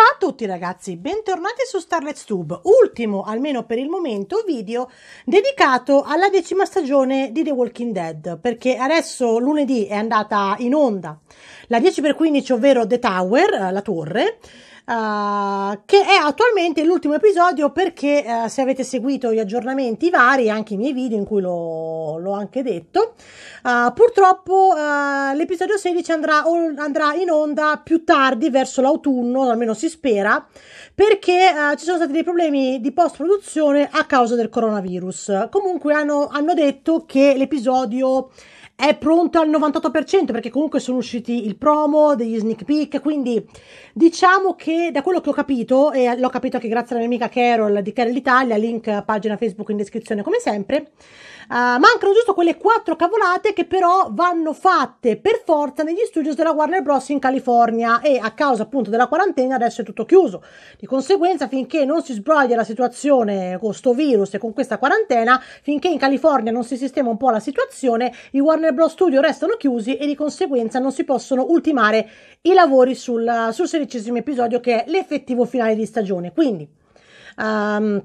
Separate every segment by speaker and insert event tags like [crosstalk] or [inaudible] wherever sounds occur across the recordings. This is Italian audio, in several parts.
Speaker 1: Ciao a tutti ragazzi, bentornati su Starlet's Tube, ultimo, almeno per il momento, video dedicato alla decima stagione di The Walking Dead, perché adesso lunedì è andata in onda la 10x15, ovvero The Tower, eh, la torre, uh, che è attualmente l'ultimo episodio perché uh, se avete seguito gli aggiornamenti vari, anche i miei video in cui l'ho, l'ho anche detto, uh, purtroppo ah, l'episodio 16 andrà, andrà, in onda più tardi, verso l'autunno, almeno si spera, perché ci sono stati dei problemi di post-produzione a causa del coronavirus. Comunque hanno, hanno detto che l'episodio è pronto al 98% perché comunque sono usciti il promo, degli sneak peek, quindi diciamo che da quello che ho capito, e l'ho capito anche grazie alla mia amica Carol di Carol Italia, link eh, pagina Facebook in descrizione come sempre, uh, mancano giusto quelle quattro cavolate che però vanno fatte per forza negli studios della Warner Bros. in California e a causa appunto della quarantena adesso è tutto chiuso. Di conseguenza finché non si sbroglia la situazione con sto virus e con questa quarantena, finché in California non si sistema un po' la situazione, i Warner Bros Studio restano chiusi e di conseguenza non si possono ultimare i lavori sul, sul sedicesimo episodio che è l'effettivo finale di stagione. Quindi... Um,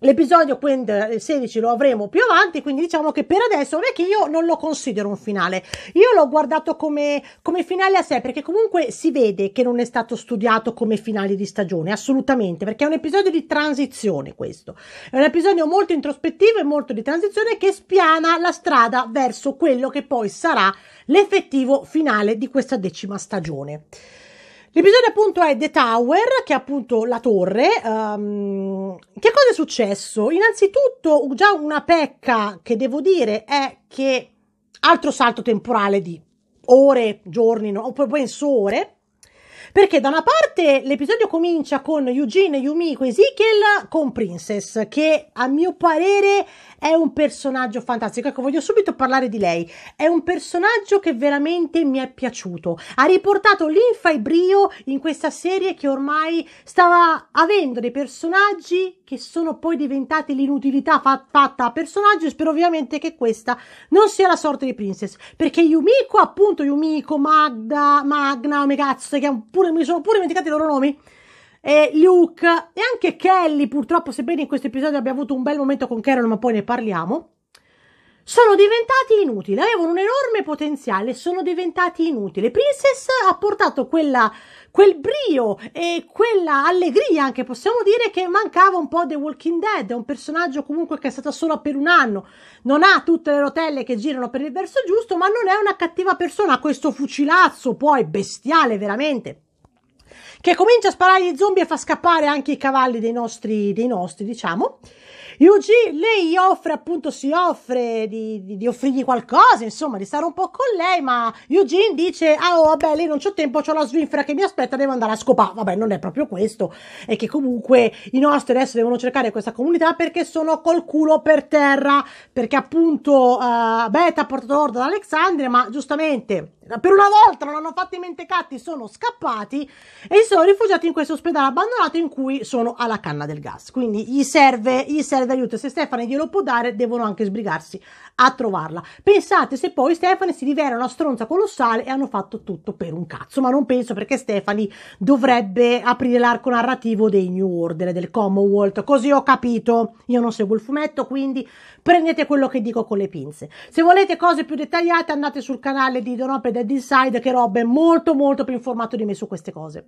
Speaker 1: L'episodio 16 lo avremo più avanti, quindi diciamo che per adesso non è che io non lo considero un finale. Io l'ho guardato come, come finale a sé, perché comunque si vede che non è stato studiato come finale di stagione, assolutamente, perché è un episodio di transizione questo. È un episodio molto introspettivo e molto di transizione che spiana la strada verso quello che poi sarà l'effettivo finale di questa decima stagione. L'episodio appunto è The Tower, che è appunto la torre. Um, che cosa è successo? Innanzitutto, già una pecca che devo dire è che altro salto temporale di ore, giorni, no, poi penso ore. Perché da una parte l'episodio comincia con Eugene, Yumiko e Ezekiel con Princess, che a mio parere è un personaggio fantastico. Ecco, voglio subito parlare di lei. È un personaggio che veramente mi è piaciuto. Ha riportato l'infa e brio in questa serie che ormai stava avendo dei personaggi che sono poi diventate l'inutilità fa- fatta a personaggio. Spero ovviamente che questa non sia la sorte di Princess. Perché Yumiko, appunto, Yumiko, Magda, Magna, come cazzo, che mi sono pure dimenticati i loro nomi. E Luke e anche Kelly, purtroppo, sebbene in questo episodio abbia avuto un bel momento con Carol, ma poi ne parliamo sono diventati inutili, avevano un enorme potenziale, sono diventati inutili. Princess ha portato quella, quel brio e quella allegria, anche possiamo dire, che mancava un po' The Walking Dead, è un personaggio comunque che è stata solo per un anno, non ha tutte le rotelle che girano per il verso giusto, ma non è una cattiva persona, ha questo fucilazzo poi bestiale veramente che comincia a sparare gli zombie e fa scappare anche i cavalli dei nostri, dei nostri diciamo. Yuji, lei offre appunto, si offre di, di, di, offrirgli qualcosa, insomma, di stare un po' con lei, ma Eugene dice, ah oh, vabbè, lei non c'ho tempo, c'ho la svinfra che mi aspetta, devo andare a scopare. Vabbè, non è proprio questo, è che comunque i nostri adesso devono cercare questa comunità perché sono col culo per terra, perché appunto uh, Beta ha portato orda ad Alexandria, ma giustamente per una volta non hanno fatto i mentecatti, sono scappati e si sono rifugiati in questo ospedale abbandonato in cui sono alla canna del gas. Quindi gli serve, gli serve d'aiuto. Se Stefane glielo può dare, devono anche sbrigarsi a trovarla. Pensate se poi Stefane si rivela una stronza colossale e hanno fatto tutto per un cazzo, ma non penso perché Stefani dovrebbe aprire l'arco narrativo dei New Order, del Commonwealth, così ho capito. Io non seguo il fumetto, quindi prendete quello che dico con le pinze. Se volete cose più dettagliate andate sul canale di Donop ed Inside che Rob è molto molto più informato di me su queste cose.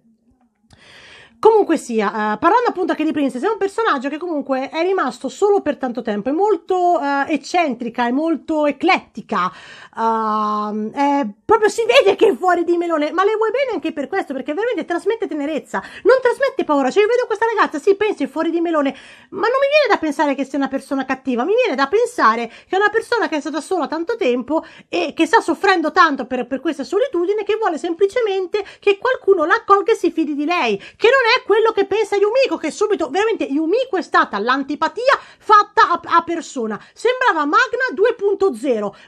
Speaker 1: Comunque sia, uh, parlando appunto anche di Princess, è un personaggio che comunque è rimasto solo per tanto tempo, è molto uh, eccentrica, è molto eclettica, uh, è proprio si vede che è fuori di melone, ma le vuoi bene anche per questo, perché veramente trasmette tenerezza, non trasmette paura, cioè io vedo questa ragazza, sì, penso è fuori di melone, ma non mi viene da pensare che sia una persona cattiva, mi viene da pensare che è una persona che è stata sola tanto tempo e che sta soffrendo tanto per, per questa solitudine, che vuole semplicemente che qualcuno la accolga e si fidi di lei, che non è è quello che pensa Yumiko, che subito, veramente, Yumiko è stata l'antipatia fatta a, a persona. Sembrava Magna 2.0.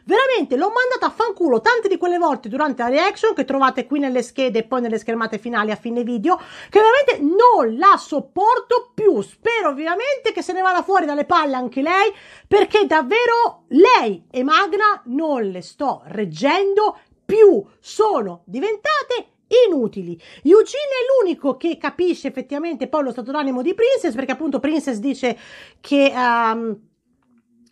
Speaker 1: Veramente, l'ho mandata a fanculo tante di quelle volte durante la reaction, che trovate qui nelle schede e poi nelle schermate finali a fine video, che veramente non la sopporto più. Spero ovviamente che se ne vada fuori dalle palle anche lei, perché davvero lei e Magna non le sto reggendo più. Sono diventate inutili. Eugene è l'unico che capisce effettivamente poi lo stato d'animo di Princess, perché appunto Princess dice che... Um,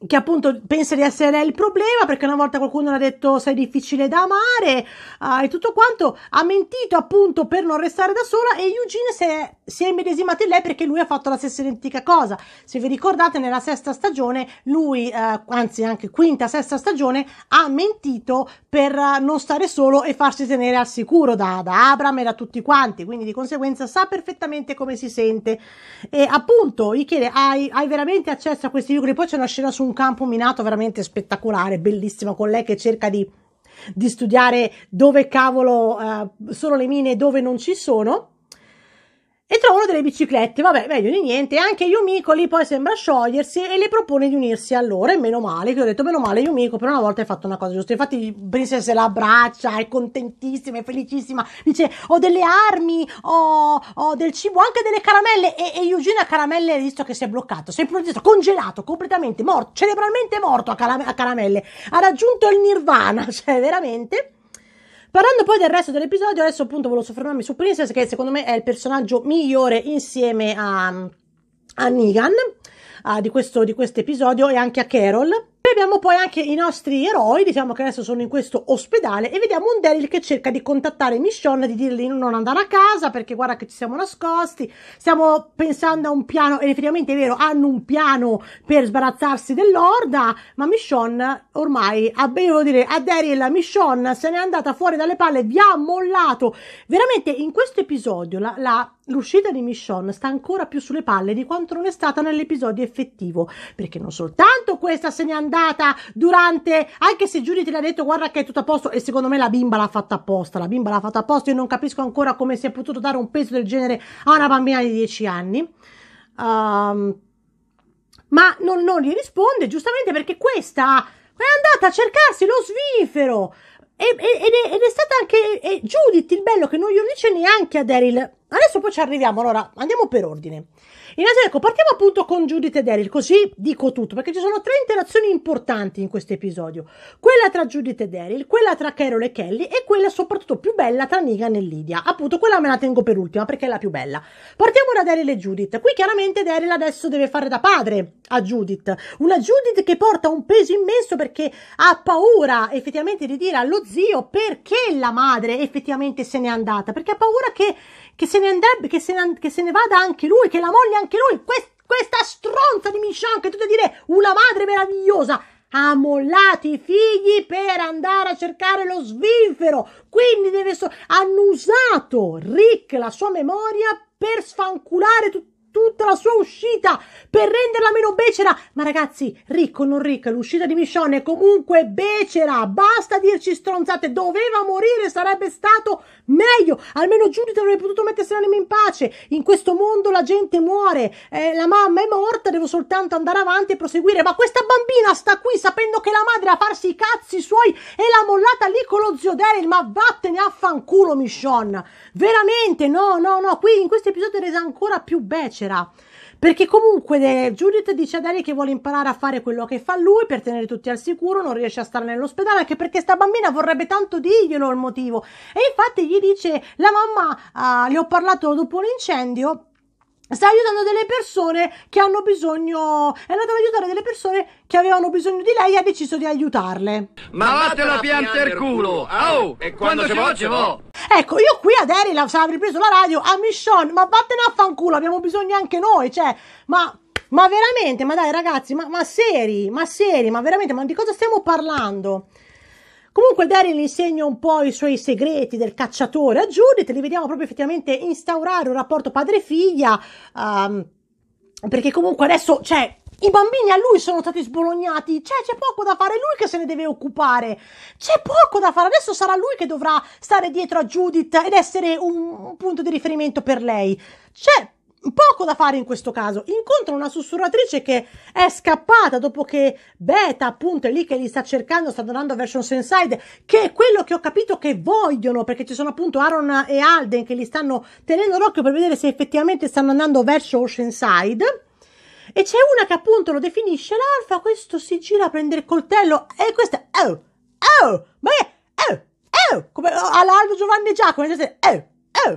Speaker 1: che appunto pensa di essere lei il problema perché una volta qualcuno le ha detto sei difficile da amare uh, e tutto quanto ha mentito appunto per non restare da sola e Eugene si è, si è immedesimato in lei perché lui ha fatto la stessa identica cosa se vi ricordate nella sesta stagione lui uh, anzi anche quinta sesta stagione ha mentito per uh, non stare solo e farsi tenere al sicuro da, da Abram e da tutti quanti quindi di conseguenza sa perfettamente come si sente e appunto gli chiede hai, hai veramente accesso a questi libri poi c'è una scena su un campo minato veramente spettacolare, bellissimo, con lei che cerca di, di studiare dove cavolo eh, sono le mine e dove non ci sono e trovano delle biciclette. Vabbè, meglio di niente. Anche Yumiko lì poi sembra sciogliersi e le propone di unirsi a loro. E meno male, che ho detto, meno male Yumiko, per una volta hai fatto una cosa giusta. Infatti, Princess se la abbraccia, è contentissima, è felicissima. Dice, ho delle armi, ho, ho del cibo, anche delle caramelle. E, e Eugene a caramelle, ha visto che si è bloccato, si è improvvisato, congelato, completamente morto, cerebralmente morto a, caramelle. Ha raggiunto il nirvana, [laughs] cioè veramente. Parlando poi del resto dell'episodio, adesso appunto volevo soffermarmi su Princess, che secondo me è il personaggio migliore insieme a, a Negan, a, ah, di questo episodio, e anche a Carol. E abbiamo poi anche i nostri eroi, diciamo che adesso sono in questo ospedale, e vediamo un Daryl che cerca di contattare Michonne, di dirgli non andare a casa perché guarda che ci siamo nascosti, stiamo pensando a un piano, ed effettivamente è vero, hanno un piano per sbarazzarsi dell'orda, ma Michonne ormai, a, devo dire, a Daryl, Michonne se n'è andata fuori dalle palle, vi ha mollato. Veramente in questo episodio la, la l'uscita di Michonne sta ancora più sulle palle di quanto non è stata nell'episodio effettivo, perché non soltanto questa se n'è andata, spaventata durante, anche se Judith le ha detto guarda che è tutto a posto e secondo me la bimba l'ha fatta apposta, la bimba l'ha fatta apposta, io non capisco ancora come si è potuto dare un peso del genere a una bambina di 10 anni. Um, ma non, non gli risponde giustamente perché questa è andata a cercarsi lo svifero. Ed è, ed, è, ed è, stata anche è Judith il bello che non glielo dice neanche a Daryl Adesso poi ci arriviamo, allora andiamo per ordine. Innanzitutto, ecco, partiamo appunto con Judith e Daryl, così dico tutto, perché ci sono tre interazioni importanti in questo episodio. Quella tra Judith e Daryl, quella tra Carol e Kelly e quella soprattutto più bella tra Negan e Lydia. Appunto, quella me la tengo per ultima perché è la più bella. Partiamo da Daryl e Judith. Qui chiaramente Daryl adesso deve fare da padre a Judith. Una Judith che porta un peso immenso perché ha paura effettivamente di dire allo zio perché la madre effettivamente se n'è andata, perché ha paura che, che se se ne andrebbe, che se ne, che se ne vada anche lui, che la moglie anche lui, quest, questa stronza di Michon che tu devi dire una madre meravigliosa ha mollato i figli per andare a cercare lo svinfero. Quindi deve so- hanno usato Rick la sua memoria per sfanculare tutti tutta la sua uscita per renderla meno becera. Ma ragazzi, ricco o non ricco, l'uscita di Michonne è comunque becera. Basta dirci stronzate, doveva morire, sarebbe stato meglio. Almeno Judith avrebbe potuto mettersi l'anima in pace. In questo mondo la gente muore, eh, la mamma è morta, devo soltanto andare avanti e proseguire. Ma questa bambina sta qui sapendo che la madre a farsi i cazzi suoi e l'ha mollata lì con lo zio Daryl. Ma vattene a fanculo, Michonne. Veramente, no, no, no. Qui in questo episodio è resa ancora più becera piacerà. Perché comunque Judith dice ad Ellie che vuole imparare a fare quello che fa lui per tenere tutti al sicuro, non riesce a stare nell'ospedale, anche perché sta bambina vorrebbe tanto dirglielo il motivo. E infatti gli dice la mamma, uh, le ho parlato dopo l'incendio sta aiutando delle persone che hanno bisogno. È andata ad aiutare delle persone che avevano bisogno di lei e ha deciso di aiutarle. Ma vattene a piantare il culo! Ah, oh, e quando, quando ce vo, ce vo! Ecco, io qui ad Eri la sarei ripreso la radio a Michonne, ma vattene a fanculo, abbiamo bisogno anche noi, cioè, ma. Ma veramente, ma dai ragazzi, ma, ma seri, ma seri, ma veramente, ma di cosa stiamo parlando? Comunque Daryl insegna un po' i suoi segreti del cacciatore a Judith, li vediamo proprio effettivamente instaurare un rapporto padre-figlia, um, perché comunque adesso, cioè, i bambini a lui sono stati sbolognati, cioè c'è poco da fare, è lui che se ne deve occupare, c'è poco da fare, adesso sarà lui che dovrà stare dietro a Judith ed essere un, un punto di riferimento per lei. Cioè, poco da fare in questo caso. Incontra una sussurratrice che è scappata dopo che Beta, appunto, è lì che li sta cercando, sta donando version Senside, che è quello che ho capito che vogliono, perché ci sono appunto Aaron e Alden che li stanno tenendo l'occhio per vedere se effettivamente stanno andando verso Oceanside. E c'è una che appunto lo definisce l'alfa, questo si gira a prendere il coltello e questa... Oh, oh, ma è... Oh, oh, come all'Aldo Giovanni Giacomo, oh, oh,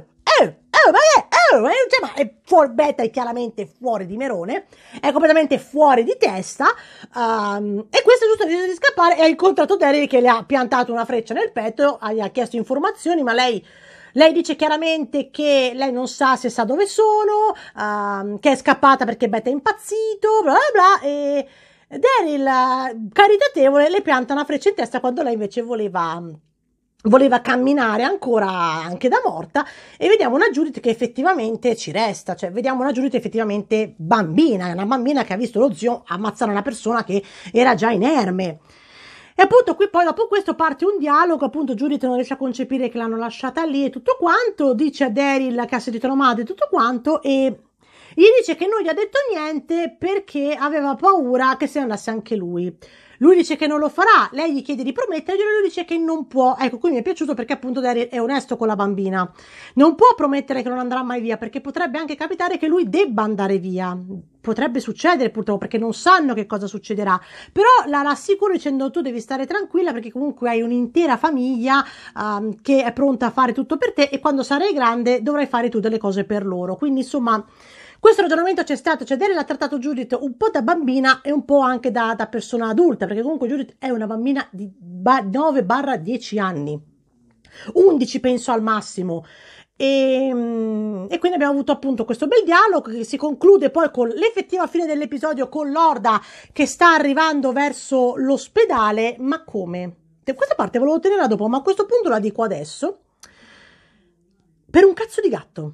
Speaker 1: oh, oh, ma è, oh, è, cioè, ma è fuori, Beta è chiaramente fuori di Merone, è completamente fuori di testa, um, e questo è giusto deciso di scappare e ha incontrato Terry che le ha piantato una freccia nel petto, gli ha chiesto informazioni, ma lei... Lei dice chiaramente che lei non sa se sa dove sono, um, che è scappata perché Beta è impazzito, bla bla bla, e Daryl, eh, caritatevole, le pianta una freccia in testa quando lei invece voleva voleva camminare ancora anche da morta e vediamo una Judith che effettivamente ci resta, cioè vediamo una Judith effettivamente bambina, una bambina che ha visto lo zio ammazzare una persona che era già inerme. E appunto qui poi dopo questo parte un dialogo, appunto Judith non riesce a concepire che l'hanno lasciata lì e tutto quanto, dice a Daryl che ha sentito la madre e tutto quanto e gli dice che non gli ha detto niente perché aveva paura che se ne andasse anche lui. Lui dice che non lo farà, lei gli chiede di prometterglielo, lui dice che non può. Ecco, qui mi è piaciuto perché appunto Daryl è onesto con la bambina. Non può promettere che non andrà mai via perché potrebbe anche capitare che lui debba andare via. Potrebbe succedere purtroppo perché non sanno che cosa succederà. Però la rassicuro dicendo tu devi stare tranquilla perché comunque hai un'intera famiglia um, che è pronta a fare tutto per te e quando sarai grande dovrai fare tu delle cose per loro. Quindi insomma questo ragionamento c'è stato, cioè Daniel ha trattato Judith un po' da bambina e un po' anche da, da persona adulta, perché comunque Judith è una bambina di 9-10 anni, 11 penso al massimo. E, ehm, e, quindi abbiamo avuto appunto questo bel dialogo che si conclude poi con l'effettiva fine dell'episodio con Lorda che sta arrivando verso l'ospedale. Ma come? Questa parte volevo tenerla dopo, ma a questo punto la dico adesso. Per un cazzo di gatto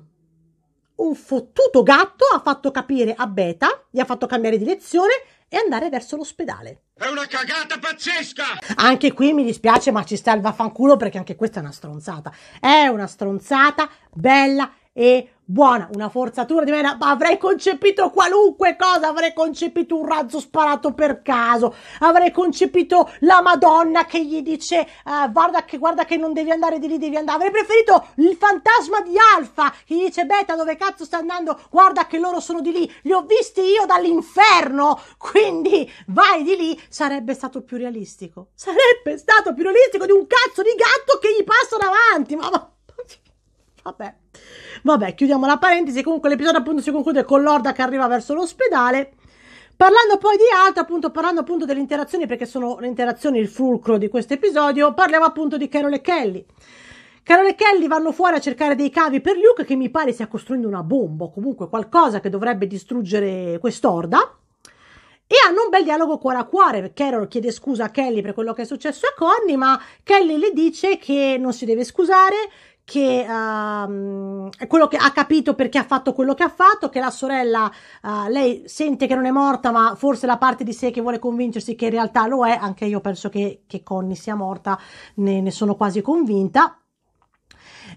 Speaker 1: un fottuto gatto ha fatto capire a Beta, gli ha fatto cambiare direzione e andare verso l'ospedale. È una cagata pazzesca! Anche qui mi dispiace, ma ci sta il vaffanculo perché anche questa è una stronzata. È una stronzata bella e buona, una forzatura di mena, ma avrei concepito qualunque cosa, avrei concepito un razzo sparato per caso, avrei concepito la Madonna che gli dice eh, guarda, che, guarda che non devi andare di lì, devi andare, avrei preferito il fantasma di Alfa che gli dice Beta dove cazzo sta andando, guarda che loro sono di lì, li ho visti io dall'inferno, quindi vai di lì, sarebbe stato più realistico, sarebbe stato più realistico di un cazzo di gatto che gli passa davanti, ma... Vabbè. Vabbè, chiudiamo la parentesi. Comunque l'episodio appunto si conclude con Lorda che arriva verso l'ospedale. Parlando poi di altro, appunto, parlando appunto delle interazioni, perché sono le interazioni il fulcro di questo episodio, parliamo appunto di Carol e Kelly. Carol e Kelly vanno fuori a cercare dei cavi per Luke, che mi pare stia costruendo una bomba, o comunque qualcosa che dovrebbe distruggere quest'orda. E hanno un bel dialogo cuore a cuore. Carol chiede scusa a Kelly per quello che è successo a Connie, ma Kelly le dice che non si deve scusare, che uh, è quello che ha capito perché ha fatto quello che ha fatto, che la sorella uh, lei sente che non è morta, ma forse la parte di sé che vuole convincersi che in realtà lo è, anche io penso che, che Connie sia morta, ne, ne sono quasi convinta.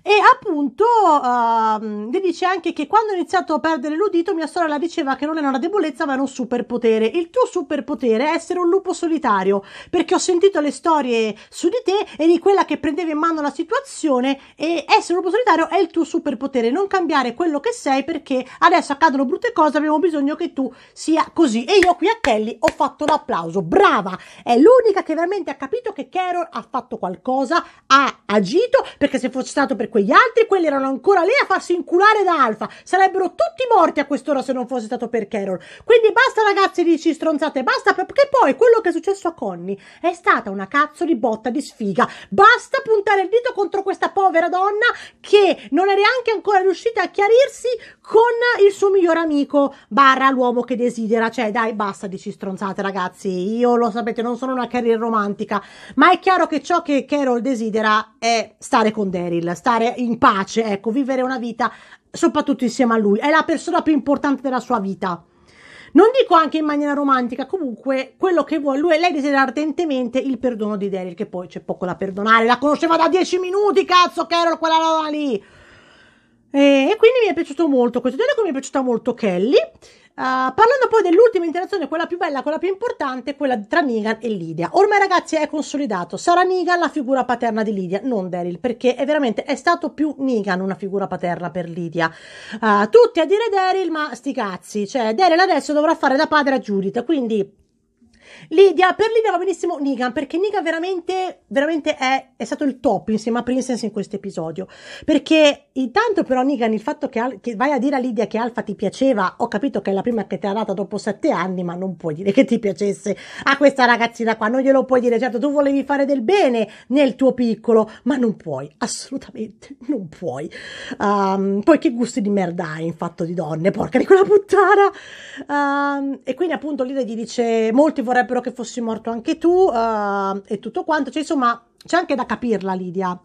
Speaker 1: E appunto uh, ehm, gli dice anche che quando ho iniziato a perdere l'udito, mia sorella diceva che non era una debolezza, ma era un superpotere. Il tuo superpotere è essere un lupo solitario, perché ho sentito le storie su di te e di quella che prendeva in mano la situazione. E essere un lupo solitario è il tuo superpotere, non cambiare quello che sei, perché adesso accadono brutte cose, abbiamo bisogno che tu sia così. E io qui a Kelly ho fatto l'applauso. Brava! È l'unica che veramente ha capito che Carol ha fatto qualcosa, ha agito, perché se fosse stato per quegli altri, quelli erano ancora lì a farsi inculare da Alfa. Sarebbero tutti morti a quest'ora se non fosse stato per Carol. Quindi basta ragazzi dici stronzate, basta perché poi quello che è successo a Connie è stata una cazzo di botta di sfiga. Basta puntare il dito contro questa povera donna che non è neanche ancora riuscita a chiarirsi con il suo miglior amico, barra l'uomo che desidera. Cioè, dai, basta dici stronzate, ragazzi. Io lo sapete, non sono una carriera romantica, ma è chiaro che ciò che Carol desidera è stare con Daryl, stare in pace, ecco, vivere una vita soprattutto insieme a lui. È la persona più importante della sua vita. Non dico anche in maniera romantica, comunque quello che vuole lui è lei desidera ardentemente il perdono di Daryl, che poi c'è poco da perdonare, la conosceva da dieci minuti, cazzo, Carol, quella roba lì. E, e quindi mi è piaciuto molto questo dialogo, mi è piaciuta molto Kelly. Uh, parlando poi dell'ultima interazione, quella più bella, quella più importante, quella tra Negan e Lydia. Ormai ragazzi è consolidato, sarà Negan la figura paterna di Lydia, non Daryl, perché è veramente è stato più Negan una figura paterna per Lydia. Uh, tutti a dire Daryl, ma sti cazzi, cioè Daryl adesso dovrà fare da padre a Judith, quindi Lidia, per Lidia va benissimo Nigan, perché Nigan veramente, veramente è, è, stato il top insieme a Princess in questo episodio. Perché intanto però Nigan, il fatto che, che, vai a dire a Lidia che Alfa ti piaceva, ho capito che è la prima che ti ha data dopo sette anni, ma non puoi dire che ti piacesse a questa ragazzina qua, non glielo puoi dire. Certo, tu volevi fare del bene nel tuo piccolo, ma non puoi, assolutamente non puoi. Um, poi che gusti di merda hai in fatto di donne, porca di quella puttana. Um, e quindi appunto Lidia gli dice, molti vorrebbero vorrebbero che fossi morto anche tu uh, e tutto quanto, cioè insomma c'è anche da capirla Lidia.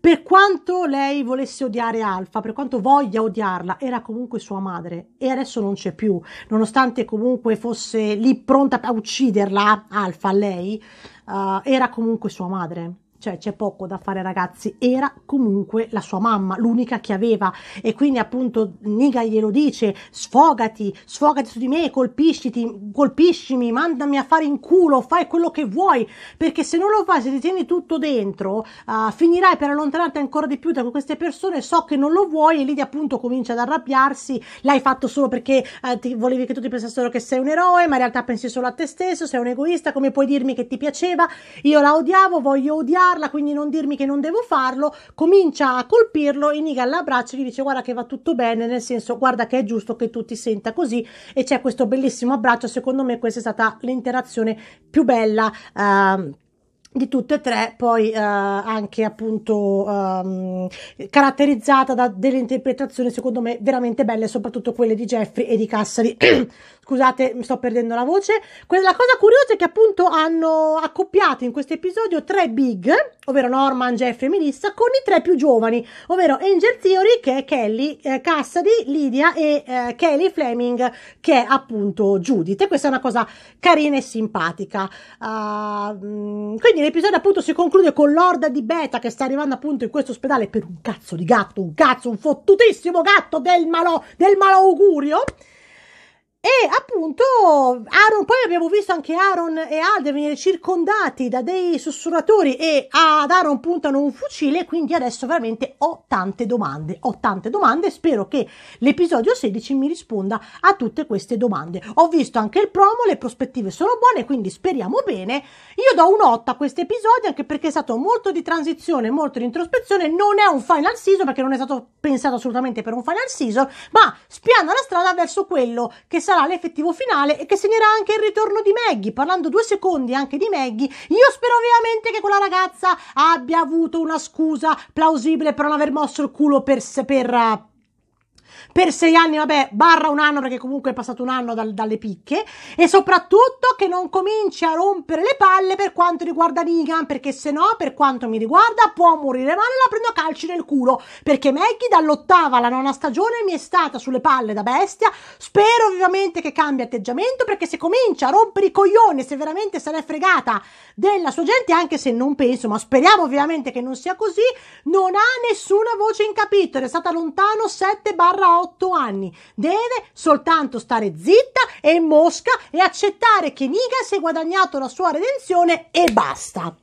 Speaker 1: Per quanto lei volesse odiare Alfa, per quanto voglia odiarla, era comunque sua madre e adesso non c'è più, nonostante comunque fosse lì pronta a ucciderla, Alfa, lei, uh, era comunque sua madre cioè c'è poco da fare ragazzi, era comunque la sua mamma, l'unica che aveva e quindi appunto Niga glielo dice, sfogati, sfogati su di me, colpisciti, colpiscimi, mandami a fare in culo, fai quello che vuoi, perché se non lo fai, se ti tieni tutto dentro, uh, finirai per allontanarti ancora di più da queste persone, so che non lo vuoi e Lidia appunto comincia ad arrabbiarsi, l'hai fatto solo perché uh, ti, volevi che tutti pensassero che sei un eroe, ma in realtà pensi solo a te stesso, sei un egoista, come puoi dirmi che ti piaceva, io la odiavo, voglio odiare, farla, quindi non dirmi che non devo farlo, comincia a colpirlo e Niga l'abbraccia e gli dice guarda che va tutto bene, nel senso guarda che è giusto che tu ti senta così e c'è questo bellissimo abbraccio, secondo me questa è stata l'interazione più bella. Uh, di tutte e tre, poi uh, anche appunto um, caratterizzata da delle interpretazioni secondo me veramente belle, soprattutto quelle di Jeffrey e di Cassari [clears throat] Scusate, mi sto perdendo la voce. la cosa curiosa è che appunto hanno accoppiato in questo episodio tre big, ovvero Norman, Jeffrey e Melissa, con i tre più giovani, ovvero Angel Theory, che è Kelly, eh, Cassidy, Lydia e eh, Kelly Fleming, che è appunto Judith. E questa è una cosa carina e simpatica. Uh, quindi l'episodio appunto si conclude con l'orda di Beta che sta arrivando appunto in questo ospedale per un cazzo di gatto, un cazzo, un fottutissimo gatto del malo, del malaugurio. E appunto Aaron, poi abbiamo visto anche Aaron e Alde venire circondati da dei sussurratori e ad Aaron puntano un fucile, quindi adesso veramente ho tante domande, ho tante domande, spero che l'episodio 16 mi risponda a tutte queste domande. Ho visto anche il promo, le prospettive sono buone, quindi speriamo bene. Io do un 8 a questo episodio anche perché è stato molto di transizione, molto di introspezione, non è un final season perché non è stato pensato assolutamente per un final season, ma spiana la strada verso quello che sarà sarà l'effettivo finale e che segnerà anche il ritorno di Maggie. Parlando due secondi anche di Maggie, io spero ovviamente che quella ragazza abbia avuto una scusa plausibile per non aver mosso il culo per, per, eh, per sei anni, vabbè, barra un anno perché comunque è passato un anno dal, dalle picche e soprattutto che non cominci a rompere le palle per quanto riguarda Negan perché se no, per quanto mi riguarda, può morire male e la prendo a calci nel culo perché Maggie dall'ottava alla nona stagione mi è stata sulle palle da bestia, spero vivamente che cambi atteggiamento perché se comincia a rompere i coglioni, se veramente se n'è fregata della sua gente, anche se non penso, ma speriamo ovviamente che non sia così, non ha nessuna voce in capitolo, è stata lontano 7 barra 8 18 anni. Deve soltanto stare zitta e mosca e accettare che si è guadagnato la sua redenzione e basta.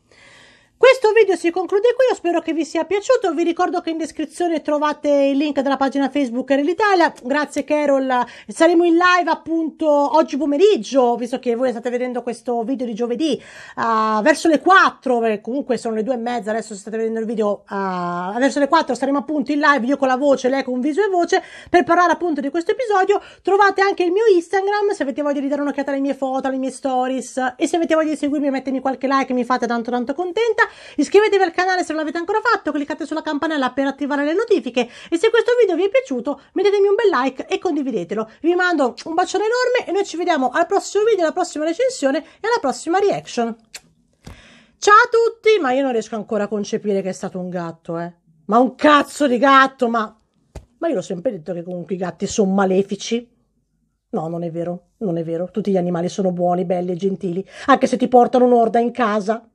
Speaker 1: Questo video si conclude qui, io spero che vi sia piaciuto, vi ricordo che in descrizione trovate il link della pagina Facebook Rel Italia, grazie Carol, saremo in live appunto oggi pomeriggio, visto che voi state vedendo questo video di giovedì, uh, verso le 4, comunque sono le 2 e mezza, adesso state vedendo il video, uh, verso le 4 saremo appunto in live, io con la voce, lei con viso e voce, per parlare appunto di questo episodio, trovate anche il mio Instagram, se avete voglia di dare un'occhiata alle mie foto, alle mie stories, e se avete voglia di seguirmi mettetemi qualche like, mi fate tanto tanto contenta, iscrivetevi al canale se non l'avete ancora fatto, cliccate sulla campanella per attivare le notifiche e se questo video vi è piaciuto mettetemi un bel like e condividetelo. Vi mando un bacione enorme e noi ci vediamo al prossimo video, alla prossima recensione e alla prossima reaction. Ciao a tutti, ma io non riesco ancora a concepire che è stato un gatto, eh. Ma un cazzo di gatto, ma... Ma io l'ho sempre detto che comunque i gatti sono malefici. No, non è vero, non è vero. Tutti gli animali sono buoni, belli e gentili, anche se ti portano un'orda in casa.